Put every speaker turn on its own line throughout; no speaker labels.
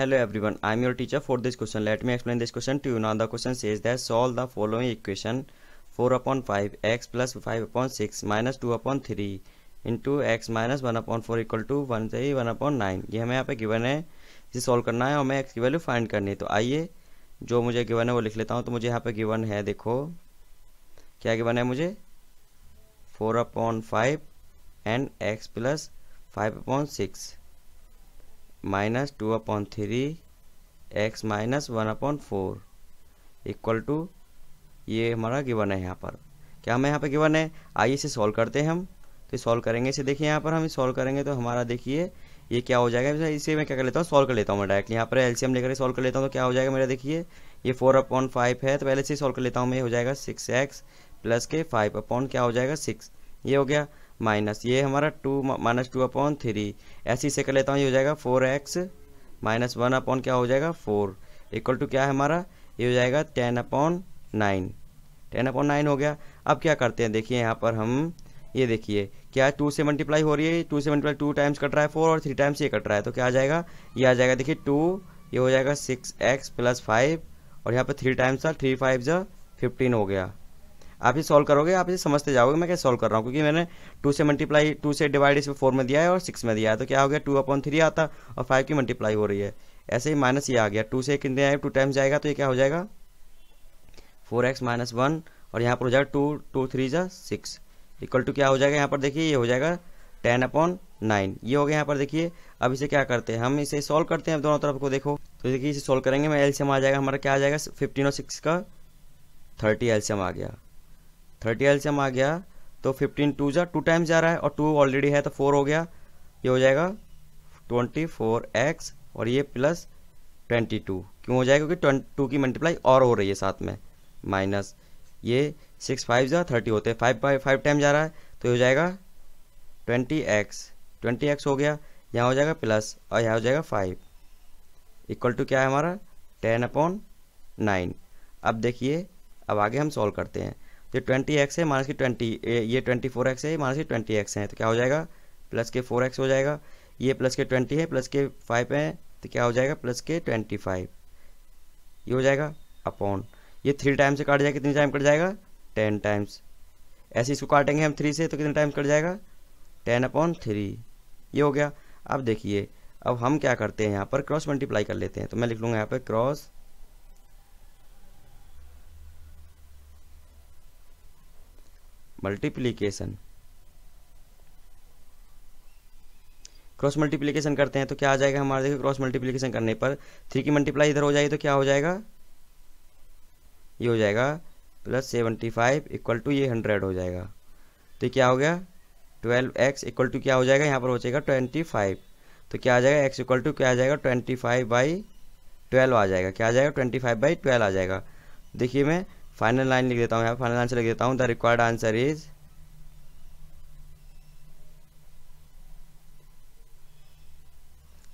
hello everyone I am your teacher for this question let me explain this question to you now the question says that solve the following equation four upon five x plus five upon six minus two upon three into x minus one upon four equal to one three one upon nine ये हमें यहाँ पे given है इसे solve करना है और हमें एक्स की वैल्यू फाइंड करनी है तो आइए जो मुझे गिवन है वो लिख लेता हूँ तो मुझे यहाँ पे गिवन है देखो क्या गिवन है मुझे four upon five and x plus five upon six minus two upon three x minus one upon four equal to ये हमारा गिवन है यहाँ पर क्या हमें यहाँ पर गिवन है आइए इसे सॉल्व करते हैं हम तो सॉल्व करेंगे इसे देखिए यहाँ पर हम सॉल्व करेंगे तो हमारा देखिए ये क्या हो जाएगा इसे मैं क्या कर लेता हूँ सॉल्व कर लेता हूँ मैं डायरेक्टली यहाँ पर एलसीएम लेकर सॉल्व कर लेता हूँ तो क्या हो जाएगा मेरा देखिए ये फोर अपॉन फाइव है तो पहले से सॉल्व कर लेता हूँ मैं हो जाएगा सिक्स एक्स प्लस के फाइव अपॉन क्या हो जाएगा सिक्स ये हो गया माइनस ये हमारा two minus two upon three ऐसे ही से कर लेता हूँ ये हो जाएगा four x minus one upon क्या हो जाएगा फोर इक्वल टू क्या है हमारा ये हो जाएगा ten upon nine ten upon nine हो गया अब क्या करते हैं देखिए यहाँ पर हम ये देखिए क्या है टू से मल्टीप्लाई हो रही है टू से मल्टीप्लाई टू टाइम्स कट रहा है फोर और थ्री टाइम्स ये कट रहा है तो क्या आ जाएगा ये आ जाएगा देखिए टू ये हो जाएगा सिक्स एक्स प्लस फाइव और यहाँ पर थ्री टाइम्स था थ्री फाइव जो फिफ्टीन हो गया आप ही सॉल्व करोगे आप ये समझते जाओगे मैं कैसे सॉल्व कर रहा हूँ क्योंकि मैंने टू से मल्टीप्लाई टू से डिवाइड इसमें फोर में दिया है और सिक्स में दिया है तो क्या हो गया टू अपॉन थ्री आता और फाइव की मल्टीप्लाई हो रही है ऐसे ही माइनस ये आ गया टू से कितने आए टू टाइम्स जाएगा तो ये क्या हो जाएगा फोर एक्स माइनस वन और यहाँ पर हो जाएगा टू टू थ्री जा सिक्स इक्वल टू क्या हो जाएगा यहाँ पर देखिए ये हो जाएगा टेन अपॉन नाइन ये हो गया यहाँ पर देखिए अब इसे क्या करते हैं हम इसे सॉल्व करते हैं दोनों तरफ को देखो तो देखिए इसे सॉल्व करेंगे मैं एल्शियम आ जाएगा हमारा क्या आ जाएगा फिफ्टीन और सिक्स का थर्टी एल्शियम आ गया थर्टी एल्सियम आ गया तो फिफ्टीन टू जा टू टाइम्स जा रहा है और टू ऑलरेडी है तो फोर हो गया ये हो जाएगा ट्वेंटी फोर एक्स और ये प्लस ट्वेंटी टू क्यों हो जाएगा क्योंकि ट्वेंटी टू की मल्टीप्लाई और हो रही है साथ में माइनस ये सिक्स फाइव जा थर्टी होते हैं फाइव बाई फाइव टाइम जा रहा है तो ये हो जाएगा ट्वेंटी एक्स ट्वेंटी एक्स हो गया यहाँ हो जाएगा प्लस और यहाँ हो जाएगा फाइव इक्वल टू क्या है हमारा टेन अपॉन नाइन अब देखिए अब आगे हम सॉल्व करते हैं ये ट्वेंटी एक्स है माइनस की ट्वेंटी ये ट्वेंटी फोर एक्स है माइनस की ट्वेंटी एक्स है तो क्या हो जाएगा प्लस के फोर एक्स हो जाएगा ये प्लस के ट्वेंटी है प्लस के फाइव है तो क्या हो जाएगा प्लस के ट्वेंटी फाइव ये हो जाएगा अपॉन ये थ्री टाइम से काट जाएगा कितने टाइम कट जाएगा टेन टाइम्स ऐसे इसको काटेंगे हम थ्री से तो कितने टाइम्स कट जाएगा टेन अपॉन थ्री ये हो गया अब देखिए अब हम क्या करते हैं यहाँ पर क्रॉस मल्टीप्लाई कर लेते हैं तो मैं लिख लूँगा यहाँ पर क्रॉस मल्टीप्लीकेशन क्रॉस मल्टीप्लीकेशन करते हैं तो क्या आ जाएगा हमारे देखिए क्रॉस मल्टीप्लीकेशन करने पर थ्री की मल्टीप्लाई इधर हो जाएगी तो क्या हो जाएगा ये हो जाएगा plus seventy five equal to ये हंड्रेड हो जाएगा तो क्या हो गया ट्वेल्व एक्स इक्वल टू क्या हो जाएगा यहाँ पर हो जाएगा ट्वेंटी फाइव तो क्या आ जाएगा एक्स इक्वल टू क्या आ जाएगा ट्वेंटी फाइव बाई ट्वेल्व आ जाएगा क्या आ जाएगा ट्वेंटी फाइव बाई ट्वेल्व आ जाएगा देखिए मैं फाइनल लाइन लिख देता हूँ यहाँ फाइनल आंसर लिख देता हूँ द रिक्वायर्ड आंसर इज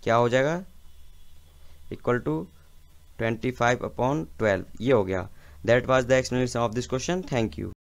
क्या हो जाएगा equal to twenty five upon twelve ये हो गया that was the explanation of this question thank you